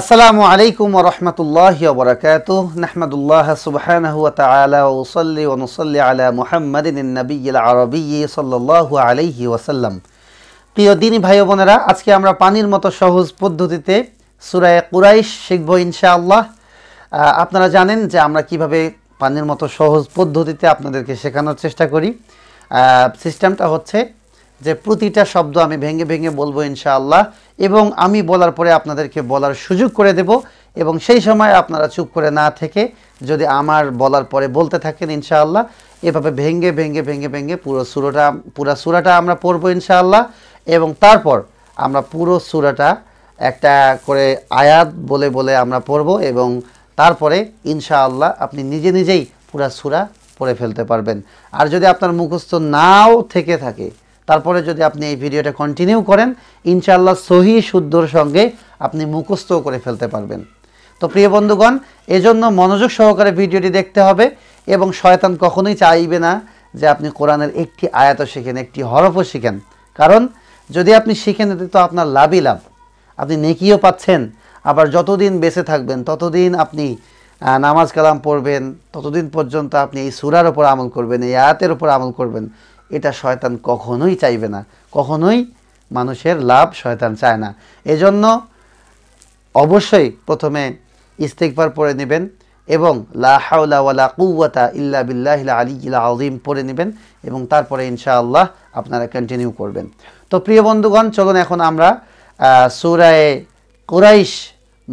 আসসালামু আলাইকুম রহমতুল্লাহ বরকাত নাহমদুল্লাহ সুবহানাহু ওয়া তাআলা ওয়া উসাল্লি ওয়া নুসাল্লি আলা মুহাম্মাদিন নবিয়্যিল আরাবী সাল্লাল্লাহু আলাইহি ওয়াসাল্লাম প্রিয় দিনী ভাই বোনেরা আজকে আমরা পানির মতো সহজ পদ্ধতিতে সূরা কুরাইশ শিখব ইনশাআল্লাহ আপনারা জানেন যে আমরা কিভাবে পানির মতো সহজ পদ্ধতিতে আপনাদেরকে শেখানোর চেষ্টা করি সিস্টেমটা হচ্ছে যে প্রতিটা শব্দ আমি ভেঙে ভেঙে বলবো ইনশাআল্লাহ এবং আমি বলার পরে আপনাদেরকে বলার সুযোগ করে দেব এবং সেই সময় আপনারা চুপ করে না থেকে যদি আমার বলার পরে বলতে থাকেন ইনশাআল্লাহ এভাবে ভেঙ্গে ভেঙ্গে ভেঙ্গে ভেঙ্গে পুরো সুরাটা পুরো সুরাটা আমরা পড়বো ইনশাআল্লাহ এবং তারপর আমরা পুরো সুরাটা একটা করে আয়াত বলে বলে আমরা পড়ব এবং তারপরে ইনশাআল্লাহ আপনি নিজে নিজেই পুরা সুরা পড়ে ফেলতে পারবেন আর যদি আপনার মুখস্থ নাও থেকে থাকে তারপরে যদি আপনি এই ভিডিওটা কন্টিনিউ করেন ইনশাআল্লাহ সহি শুদ্ধর সঙ্গে আপনি মুখস্থও করে ফেলতে পারবেন তো প্রিয় বন্ধুগণ এজন্য মনোযোগ সহকারে ভিডিওটি দেখতে হবে এবং শয়তান কখনোই চাইবে না যে আপনি কোরআনের একটি আয়াত শিখেন একটি হরফও শিখেন কারণ যদি আপনি শিখেন এতে তো আপনার লাভই লাভ আপনি নেকিও পাচ্ছেন আবার যতদিন বেঁচে থাকবেন ততদিন আপনি নামাজ কালাম পড়বেন ততদিন পর্যন্ত আপনি এই সুরার ওপর আমল করবেন এই আয়াতের ওপর আমল করবেন এটা শয়তান কখনোই চাইবে না কখনোই মানুষের লাভ শয়তান চায় না এজন্য অবশ্যই প্রথমে ইস্তেকবার পড়ে নেবেন এবং লা হাওলা ইল্লা কুওয়াতা ইল্লা বিল্লাহিল আলিল আজিম পড়ে নেবেন এবং তারপরে ইনশাআল্লাহ আপনারা কন্টিনিউ করবেন তো প্রিয় বন্ধুগণ চলুন এখন আমরা সুরায়ে কুরাইশ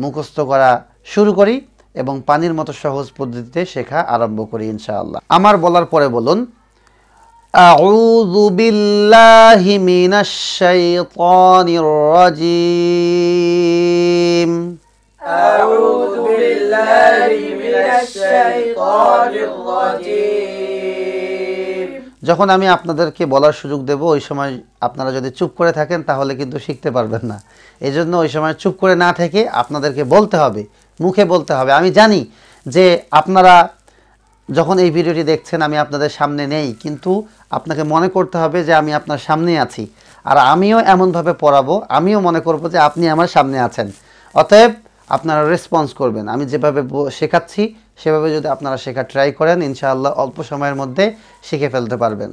মুখস্থ করা শুরু করি এবং পানির মতো সহজ পদ্ধতিতে শেখা আরম্ভ করি ইনশাআল্লাহ আমার বলার পরে বলুন أعوذ بالله من الشيطان الرجيم أعوذ بالله من الشيطان الرجيم যখন আমি আপনাদেরকে বলার সুযোগ দেব ওই সময় আপনারা যদি চুপ করে থাকেন তাহলে কিন্তু শিখতে পারবেন না এই জন্য ওই সময় চুপ করে না থেকে আপনাদেরকে বলতে হবে মুখে বলতে হবে আমি জানি যে আপনারা যখন এই ভিডিওটি দেখছেন আমি আপনাদের সামনে নেই কিন্তু আপনাকে মনে করতে হবে যে আমি আপনার সামনে আছি আর আমিও এমনভাবে পড়াবো আমিও মনে করব যে আপনি আমার সামনে আছেন অতএব আপনারা রেসপন্স করবেন আমি যেভাবে শেখাচ্ছি সেভাবে যদি আপনারা শেখা ট্রাই করেন ইনশাআল্লাহ অল্প সময়ের মধ্যে শিখে ফেলতে পারবেন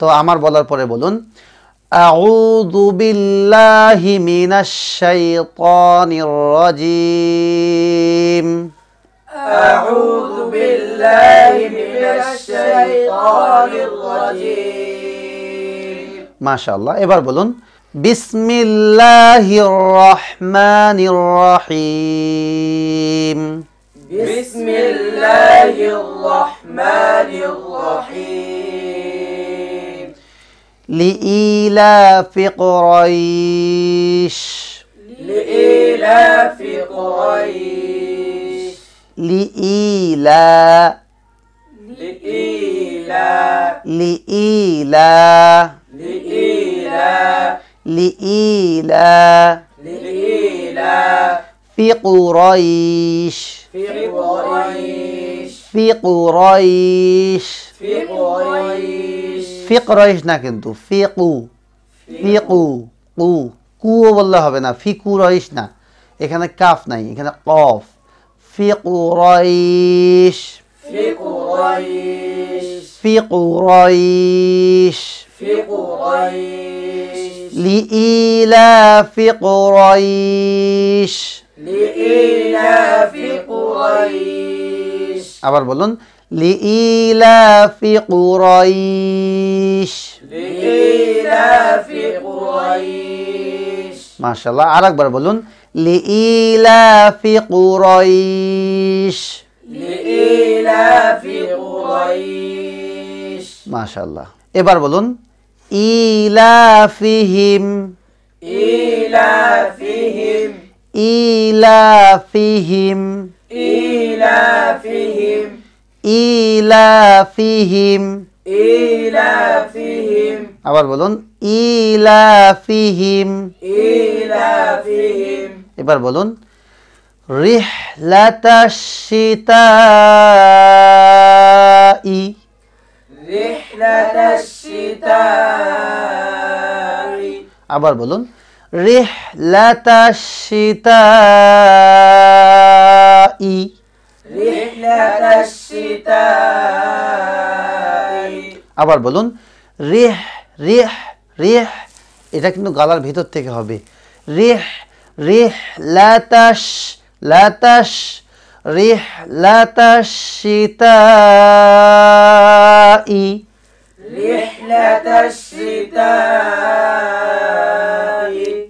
তো আমার বলার পরে বলুন আউযু বিল্লাহি أعوذ بالله من الشيطان الرجيم ما شاء الله إبر بلون بسم الله الرحمن الرحيم بسم الله الرحمن الرحيم لإيلاف قريش لإيلاف قريش لإيلا لإيلا لإيلا لإيلا لإيلا لإيلا في قريش في قريش في قريش في قريش في قريش না কিন্তু في قو في قو قو قو والله হবে না في قريش না এখানে কাফ নাই এখানে قاف في قريش في قريش في قريش في قريش لإيلاف قريش لإيلاف قريش أبر বলুন لإيلاف قريش لإيلاف قريش ما شاء الله আরেকবার বলুন لإيلاف قريش لإيلاف قريش ما شاء الله এবার বলুন ইলাফিহিম ইলাফিহিম ইলাফিহিম ইলাফিহিম ইলাফিহিম ইলাফিহিম আবার বলুন ইলাফিহিম ইলাফিহিম এবার বলুন রিহলাতা শীতা ই আবার বলুন রিহলাতা শীতা ই আবার বলুন রেহ রেহ রেহ এটা কিন্তু গালার ভিতর থেকে হবে রেহ ريح لا لا تش تش لتش رحلة الشتاء رحلة الشتاء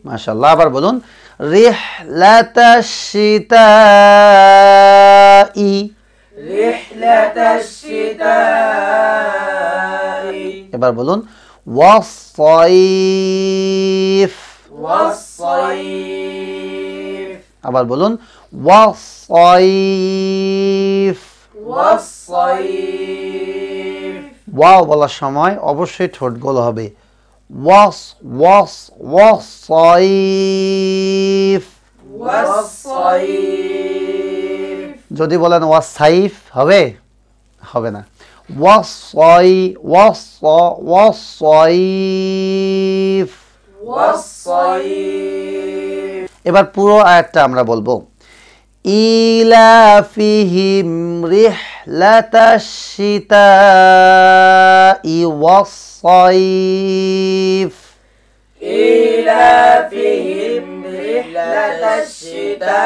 ما شاء الله আবার বলুন رحلة الشتاء رحلة الشتاء এবার بدون والصيف والصيف আবার বলুন ওয়াও বলার সময় অবশ্যই ঠোঁট গোল হবে যদি বলেন ওয়াসাইফ হবে হবে না ওয়াসাই ওয়াস ওয়াসাইফ এবার পুরো আয়াতটা আমরা বলবো ইলাফিহিম রিহলাতাশিতা ওয়াসসাইফ ইলাফিহিম রিহলাতাশিতা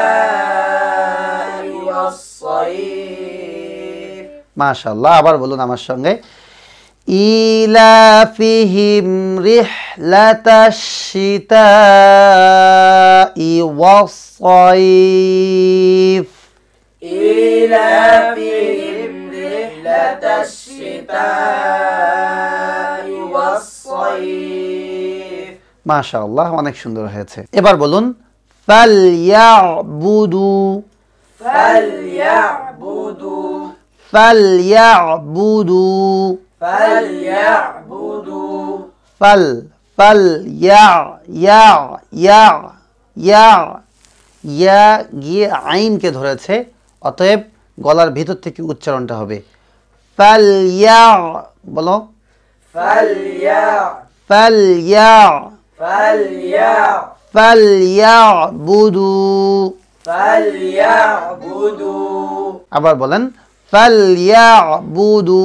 ওয়াসসাইফ মাশাআল্লাহ আবার বলুন আমার সঙ্গে ইলাফিহিম রিহলাতাশিতাই ওয়াসসাইফ ইলাফিহিম রিহলাতাশিতাই ওয়াসসাইফ মাশাআল্লাহ অনেক সুন্দর হয়েছে এবার বলুন فليعبدوا فليعبدوا فليعبدوا فليعبدوا فل فل يع يع يع يع ইয়া গিয়ে আইনকে ধরেছে অতএব গলার ভিতর থেকে উচ্চারণটা হবে ফাল ইয়া বলো ফাল ইয়া ফাল ইয়া ফাল ইয়া ফাল ইয়া বুদু ফাল ইয়া বুদু আবার বলেন ফাল ইয়া বুদু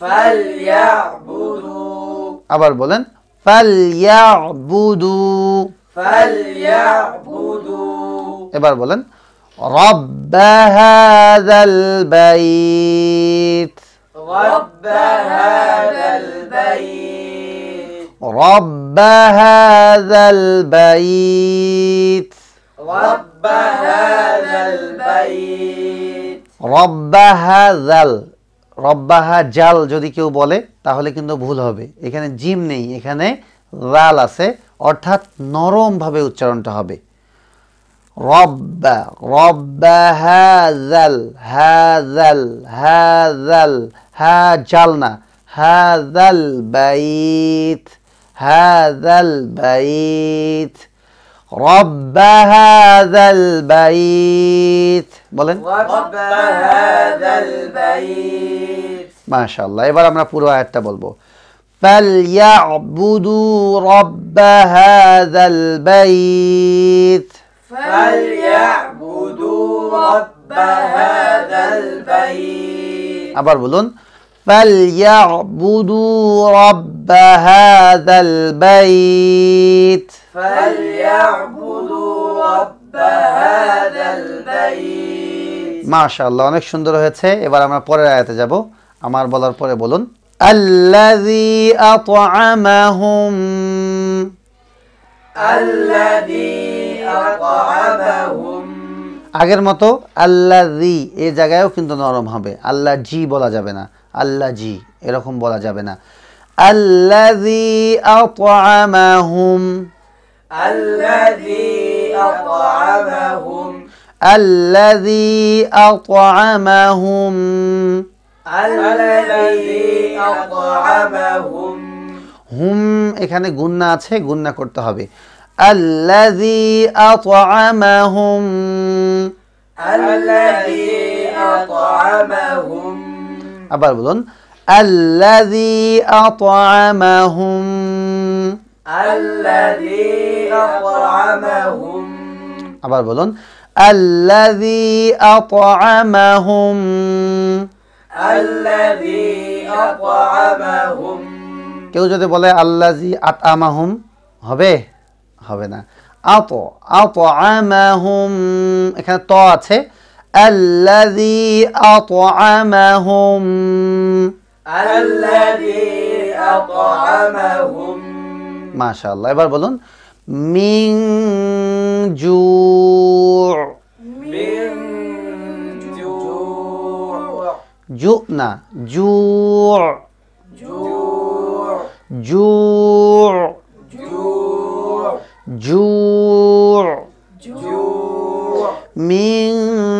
فليعبدوا أبر বলেন فليعبدوا فليعبدوا أبر বলেন رب هذا البيت رب هذا البيت رب هذا البيت رب هذا البيت رب هذا রব্বাহা জাল যদি কেউ বলে তাহলে কিন্তু ভুল হবে এখানে জিম নেই এখানে রাল আছে অর্থাৎ নরমভাবে উচ্চারণটা হবে রব্বা রব্বা হাজাল হ্যা জাল হ্যা জাল হ্যা জাল না হ্যা জাল বাইথ হ্যা হাজাল বাইথ رب هذا البيت বলেন رب هذا البيت ما شاء الله এবারে আমরা পুরো আয়াতটা বলবো فليعبدوا رب هذا البيت فليعبدوا رب هذا البيت আবার বলুন فليعبدوا رب هذا البيت فليعبدوا رب هذا البيت الله অনেক সুন্দর হয়েছে এবার আমরা পরের আয়াতে যাব আমার বলার পরে বলুন الذي أطعمهم الذي أطعمهم আগের মতো আল্লাহ এ জায়গায়ও কিন্তু নরম হবে আল্লাহ জি বলা যাবে না আল্লাজি এরকম বলা যাবে না আল্লাজি হুম এখানে গুন্না আছে গুন্না করতে হবে আল্লাজি আতআমাহুম আবার বলুন আল্লাযী আত'আমাহুম আল্লাযী আত'আমাহুম আবার বলুন আল্লাযী আত'আমাহুম আল্লাযী আত'আমাহুম কেউ যদি বলে আল্লাজি আত আমাহুম হবে হবে না আত আত আমাহুম এখানে ত আছে الذي أطعمهم الذي أطعمهم ما شاء الله يبقى بلون من جوع من جوع جؤنا جوع جوع جوع جوع جوع جوع من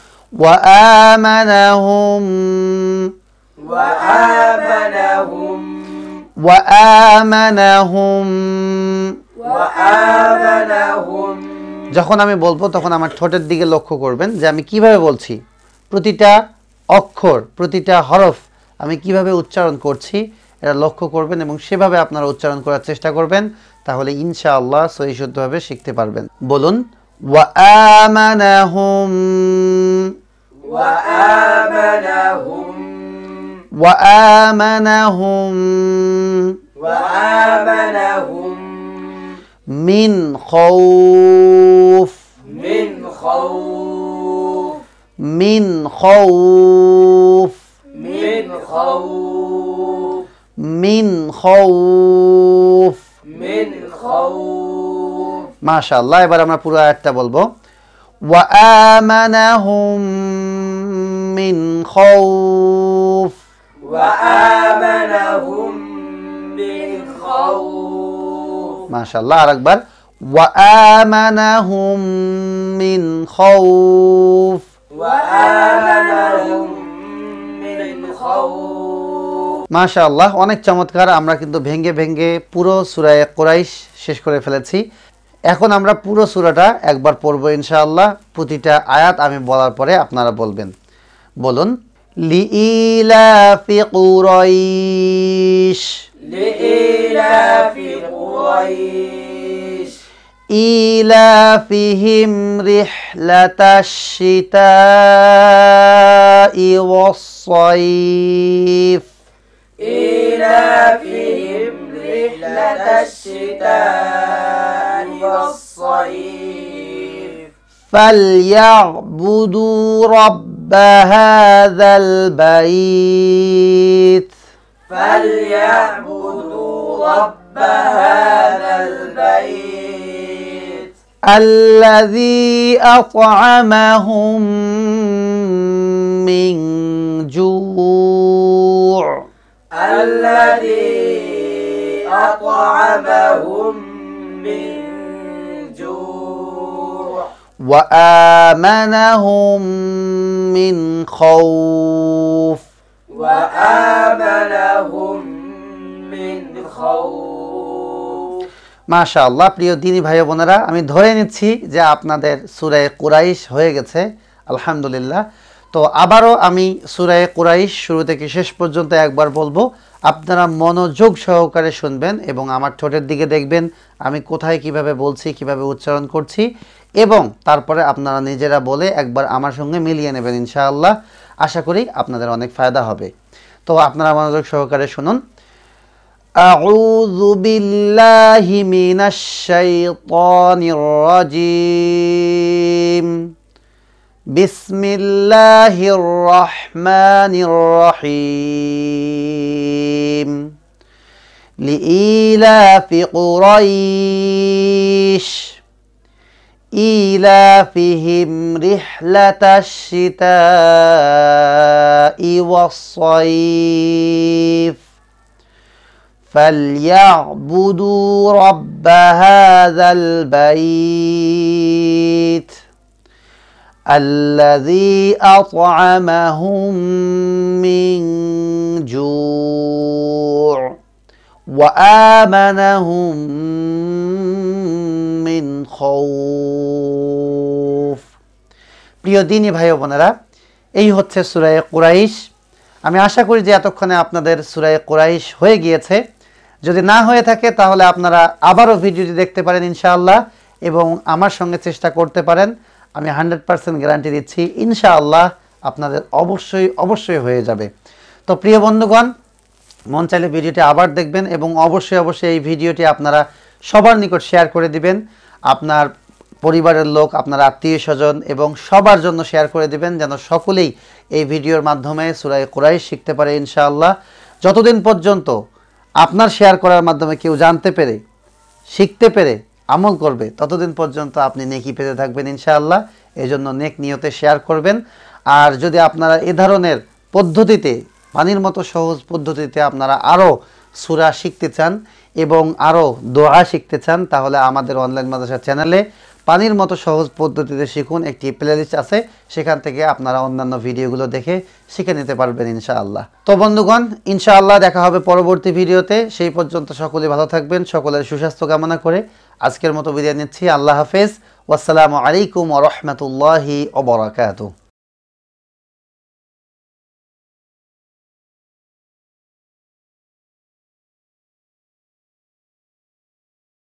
وآمنهم وآمنهم وآمنهم وآمنهم যখন আমি বলবো তখন আমার ঠোঁটের দিকে লক্ষ্য করবেন যে আমি কিভাবে বলছি প্রতিটা অক্ষর প্রতিটা হরফ আমি কিভাবে উচ্চারণ করছি এটা লক্ষ্য করবেন এবং সেভাবে আপনারা উচ্চারণ করার চেষ্টা করবেন তাহলে ইনশাআল্লাহ সহি শুদ্ধভাবে শিখতে পারবেন বলুন ওয়া আমানাহুম وآمنهم وآمنهم وآمنهم من خوف من خوف من خوف من خوف من خوف من خوف ما شاء الله এবার আমরা পুরো আয়াতটা বলবো وآمنهم من خوف وآمنهم من خوف ما شاء الله أكبر وآمنهم من خوف وآمنهم من خوف ما شاء الله অনেক চমৎকার আমরা কিন্তু ভেঙ্গে ভেঙ্গে পুরো সুরায় কোরাইশ শেষ করে ফেলেছি এখন আমরা পুরো সূরাটা একবার পড়বো ইনশাআল্লাহ প্রতিটা আয়াত আমি বলার পরে আপনারা বলবেন بولن لإيلاف قريش لإيلاف قريش إلافهم رحلة الشتاء والصيف إلافهم رحلة الشتاء والصيف فليعبدوا رب رب هذا البيت فليعبدوا رب هذا البيت الذي أطعمهم من جوع الذي أطعمهم وآمنهم من خوف وآمنهم من خوف আল্লাহ প্রিয় দিনই ভাই বোনেরা আমি ধরে নিচ্ছি যে আপনাদের সুরে কুরাইশ হয়ে গেছে আলহামদুলিল্লাহ তো আবারও আমি সুরায় কুরাইশ শুরু থেকে শেষ পর্যন্ত একবার বলবো আপনারা মনোযোগ সহকারে শুনবেন এবং আমার ঠোঁটের দিকে দেখবেন আমি কোথায় কিভাবে বলছি কিভাবে উচ্চারণ করছি এবং তারপরে আপনারা নিজেরা বলে একবার আমার সঙ্গে মিলিয়ে নেবেন ইনশাআল্লাহ আশা করি আপনাদের অনেক ফায়দা হবে তো আপনারা মনোযোগ সহকারে শুনুন أعوذ بالله من الشيطان الرجيم بسم الله الرحمن الرحيم لإيلاف قريش إيلافهم رحلة الشتاء والصيف فليعبدوا رب هذا البيت الذي أطعمهم من جوع وآمنهم من خوف প্রিয় দিনই ভাই বোনেরা এই হচ্ছে সুরায় কুরাইশ আমি আশা করি যে এতক্ষণে আপনাদের সুরায় কুরাইশ হয়ে গিয়েছে যদি না হয়ে থাকে তাহলে আপনারা আবারও ভিডিওটি দেখতে পারেন ইনশাআল্লাহ এবং আমার সঙ্গে চেষ্টা করতে পারেন আমি হান্ড্রেড পার্সেন্ট গ্যারান্টি দিচ্ছি ইনশাআল্লাহ আপনাদের অবশ্যই অবশ্যই হয়ে যাবে তো প্রিয় বন্ধুগণ মন চাইলে ভিডিওটি আবার দেখবেন এবং অবশ্যই অবশ্যই এই ভিডিওটি আপনারা সবার নিকট শেয়ার করে দিবেন আপনার পরিবারের লোক আপনার আত্মীয় স্বজন এবং সবার জন্য শেয়ার করে দিবেন যেন সকলেই এই ভিডিওর মাধ্যমে সুরাই কোরাই শিখতে পারে ইনশাআল্লাহ যতদিন পর্যন্ত আপনার শেয়ার করার মাধ্যমে কেউ জানতে পেরে শিখতে পেরে আমল করবে ততদিন পর্যন্ত আপনি নেকি পেতে থাকবেন ইনশাআল্লাহ এই জন্য নেক নিয়তে শেয়ার করবেন আর যদি আপনারা এ ধরনের পদ্ধতিতে পানির মতো সহজ পদ্ধতিতে আপনারা আরও সুরা শিখতে চান এবং আরও দোয়া শিখতে চান তাহলে আমাদের অনলাইন মাদ্রাসার চ্যানেলে পানির মতো সহজ পদ্ধতিতে শিখুন একটি প্লেলিস্ট আছে সেখান থেকে আপনারা অন্যান্য ভিডিওগুলো দেখে শিখে নিতে পারবেন ইনশাআল্লাহ তো বন্ধুগণ ইনশাআল্লাহ দেখা হবে পরবর্তী ভিডিওতে সেই পর্যন্ত সকলে ভালো থাকবেন সকলের সুস্বাস্থ্য কামনা করে আজকের মতো বিদায় নিচ্ছি আল্লাহ হাফেজ ওয়াসালামু আলাইকুম ওরহমতুল্লাহি ওবরাকাতু